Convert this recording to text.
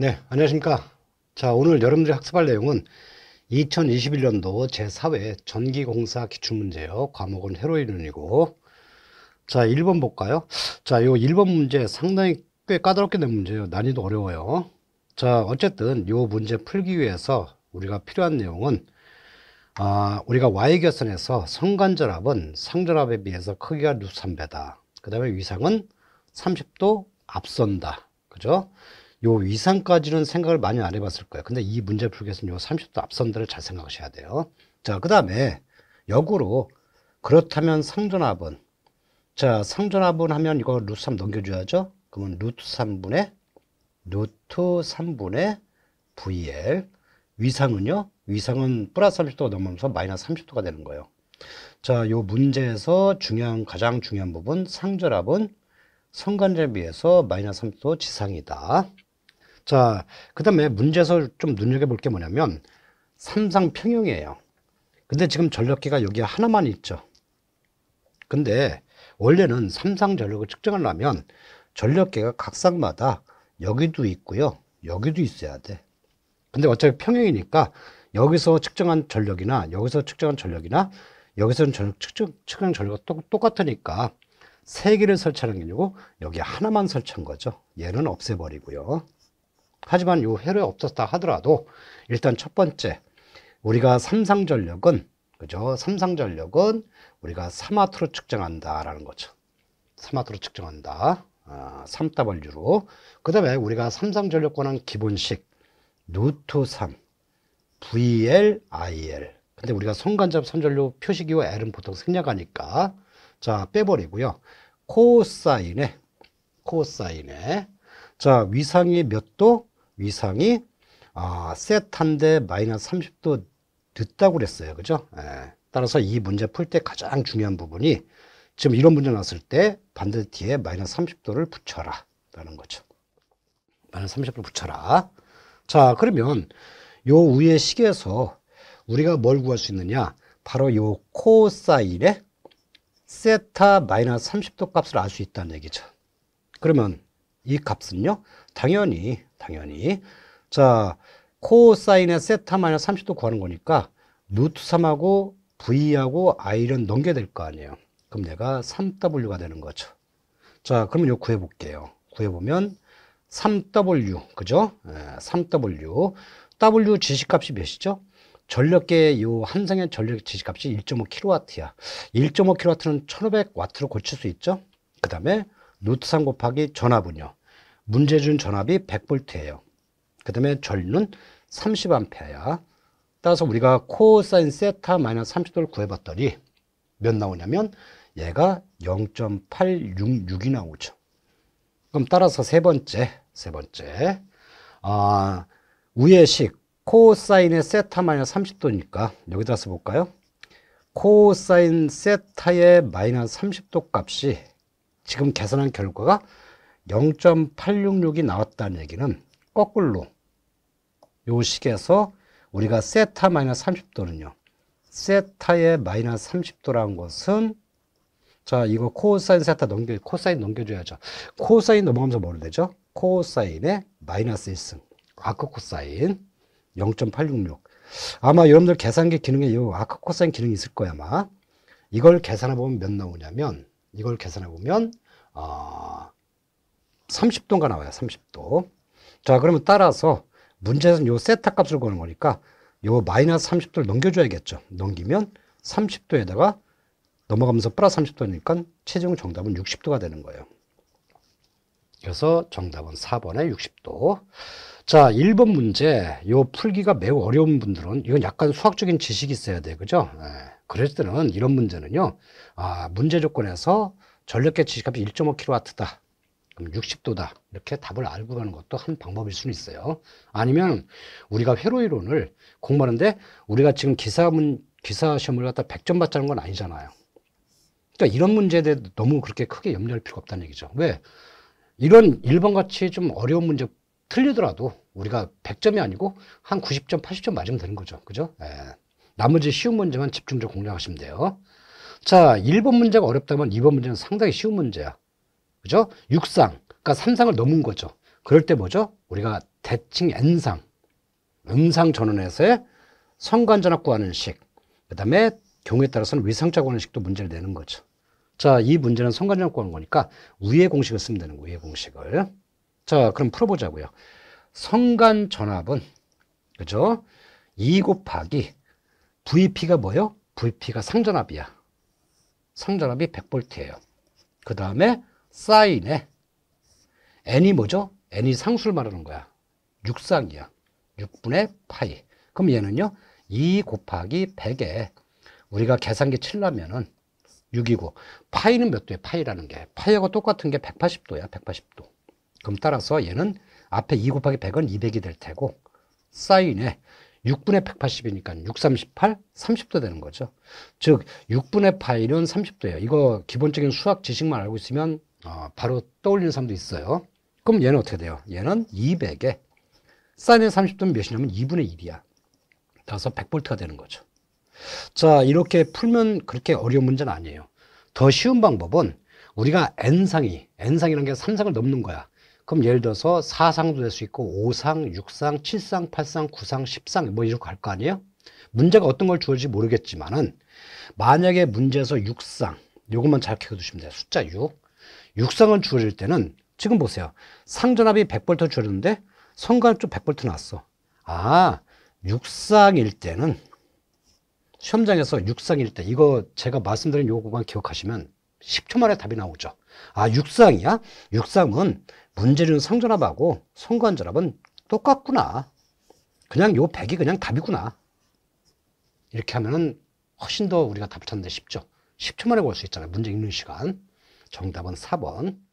네, 안녕하십니까. 자, 오늘 여러분들이 학습할 내용은 2021년도 제4회 전기공사 기출문제요. 과목은 헤로인이고. 자, 1번 볼까요? 자, 요 1번 문제 상당히 꽤 까다롭게 된 문제예요. 난이도 어려워요. 자, 어쨌든 요 문제 풀기 위해서 우리가 필요한 내용은 아, 우리가 Y결선에서 성간절압은 상절압에 비해서 크기가 63배다. 그 다음에 위상은 30도 앞선다. 그죠? 요위상까지는 생각을 많이 안 해봤을 거예요. 근데 이 문제 풀기 위서는요 30도 앞선들을 잘 생각하셔야 돼요. 자, 그 다음에 역으로 그렇다면 상전합은 자, 상전합은 하면 이거 루트 3 넘겨줘야죠. 그러면 루트 3분의 루트 3분의 VL 위상은요? 위상은 플러스 30도가 넘으면서 마이너스 30도가 되는 거예요. 자, 요 문제에서 중요한 가장 중요한 부분 상절합은 성간절에 비해서 마이너스 30도 지상이다. 자, 그 다음에 문제에서 좀 눈여겨볼 게 뭐냐면 삼상평형이에요. 근데 지금 전력기가 여기 하나만 있죠. 근데 원래는 삼상 전력을 측정하려면 전력계가 각상마다 여기도 있고요. 여기도 있어야 돼. 근데 어차피 평형이니까 여기서 측정한 전력이나 여기서 측정한 전력이나 여기서는 전력 측정, 측정 전력이 똑, 똑같으니까 세 개를 설치하는 게 아니고 여기 하나만 설치한 거죠. 얘는 없애버리고요. 하지만 요 회로에 없었다 하더라도 일단 첫 번째 우리가 삼상전력은 그죠? 삼상전력은 우리가 3와트로 측정한다라는 거죠. 3와트로 측정한다. 아, 3W로. 그 다음에 우리가 삼상전력 권한 기본식 루트 3 VL, IL. 근데 우리가 손간접 선전료 표시기호 L은 보통 생략하니까 자 빼버리고요. 코사인에 코사인에 자 위상이 몇 도? 위상이 아, 세탄데 마이너스 30도 늦다고 그랬어요. 그죠? 예. 따라서 이 문제 풀 때 가장 중요한 부분이 지금 이런 문제 나왔을 때 반대 뒤에 마이너스 30도를 붙여라. 라는 거죠. 마이너스 30도 붙여라. 자, 그러면 요 위의 식에서 우리가 뭘 구할 수 있느냐? 바로 요 코사인의 세타 마이너스 30도 값을 알 수 있다는 얘기죠. 그러면 이 값은요. 당연히 당연히 자 코사인의 세타 마이너스 30도 구하는 거니까 루트 3하고 V하고 I를 넘겨야 될 거 아니에요. 그럼 내가 3W가 되는 거죠. 자 그러면 요 구해볼게요. 구해보면 3W 그죠? 에, 예, 3W W 지식값이 몇이죠? 전력계 요 한상의 전력 지식값이 1.5kW야. 1.5kW는 1500W로 고칠 수 있죠. 그 다음에 루트 3 곱하기 전압은요. 문제준 전압이 1 0 0볼트예요그 다음에 절눈 30A야. 따라서 우리가 코사인 세타 마이너스 30도를 구해봤더니 몇 나오냐면 얘가 0.866이 나오죠. 그럼 따라서 세 번째, 세 번째. 아, 우의식 코사인의 세타 마이너스 30도니까 여기다 써볼까요? 코사인 세타의 마이너스 30도 값이 지금 계산한 결과가 0.866이 나왔다는 얘기는 거꾸로 요 식에서 우리가 세타 마이너스 30도는요. 세타의 마이너스 30도라는 것은 자 이거 코사인 세타 넘겨 코사인 넘겨줘야죠. 코사인 넘어가면서 뭐를 되죠? 코사인의 마이너스 1승 아크 코사인 0.866 아마 여러분들 계산기 기능에 이 아크 코사인 기능이 있을 거야 아마 이걸 계산해 보면 몇 나오냐면 이걸 계산해 보면 어, 30도가 인 나와요. 30도. 자, 그러면 따라서 문제는 요 세타 값을 구하는 거니까 요 마이너스 30도를 넘겨줘야겠죠. 넘기면 30도에다가 넘어가면서 플러스 30도니까 최종 정답은 60도가 되는 거예요. 그래서 정답은 4번에 60도. 자, 1번 문제. 요 풀기가 매우 어려운 분들은 이건 약간 수학적인 지식이 있어야 돼. 그죠? 예. 그럴 때는 이런 문제는요. 아, 문제 조건에서 전력계 지식값이 1.5kW다. 그럼 60도다. 이렇게 답을 알고 가는 것도 한 방법일 수는 있어요. 아니면 우리가 회로이론을 공부하는데 우리가 지금 기사문, 기사 시험을 갖다 100점 받자는 건 아니잖아요. 그러니까 이런 문제에 대해 너무 그렇게 크게 염려할 필요가 없다는 얘기죠. 왜? 이런 1번 같이 좀 어려운 문제 틀리더라도 우리가 100점이 아니고 한 90점, 80점 맞으면 되는 거죠. 그죠? 예. 나머지 쉬운 문제만 집중적으로 공략하시면 돼요. 자, 1번 문제가 어렵다면 2번 문제는 상당히 쉬운 문제야. 그죠? 6상, 그러니까 3상을 넘은 거죠. 그럴 때 뭐죠? 우리가 대칭 N상, 음상 전원에서의 성관전압 구하는 식, 그 다음에 경우에 따라서는 위상자 구하는 식도 문제를 내는 거죠. 자, 이 문제는 성관전압 구하는 거니까 위의 공식을 쓰면 되는 거예요. 위의 공식을. 자, 그럼 풀어보자고요. 성간전압은 그죠? 2 곱하기 VP가 뭐예요? VP가 상전압이야. 상전압이 100V예요. 그 다음에 사인에 n이 뭐죠? n이 상수를 말하는 거야. 6상이야. 6분의 파이. 그럼 얘는요. 2 곱하기 100에 우리가 계산기 칠라면은 6이고 파이는 몇 도야? 파이라는 게. 파이하고 똑같은 게 180도야. 180도. 그럼 따라서 얘는 앞에 2 곱하기 100은 200이 될 테고 사인에 6분의 180이니까 638, 30도 되는 거죠. 즉 6분의 파이는 30도예요. 이거 기본적인 수학 지식만 알고 있으면 어, 바로 떠올리는 사람도 있어요. 그럼 얘는 어떻게 돼요? 얘는 200에 사인의 30도는 몇이냐면 2분의 1이야. 따라서 100V가 되는 거죠. 자, 이렇게 풀면 그렇게 어려운 문제는 아니에요. 더 쉬운 방법은 우리가 n상이, n상이라는 게 3상을 넘는 거야. 그럼 예를 들어서 4상도 될 수 있고 5상, 6상, 7상, 8상, 9상, 10상 뭐 이렇게 갈거 아니에요? 문제가 어떤 걸 주어질지 모르겠지만은 만약에 문제에서 6상, 요것만 잘 기억해 두시면 돼요. 숫자 6. 육상을 줄일 때는 지금 보세요. 상전압이 100V 줄였는데 성관압 100V 나왔어. 아, 육상일 때는 시험장에서 육상일 때 이거 제가 말씀드린 요거만 기억하시면 10초 만에 답이 나오죠. 아, 육상이야? 육상은 문제는 상전압하고 성관절압은 똑같구나. 그냥 요 100이 그냥 답이구나. 이렇게 하면은 훨씬 더 우리가 답을 찾는데 쉽죠. 10초 만에 볼 수 있잖아요. 문제 읽는 시간. 정답은 4번.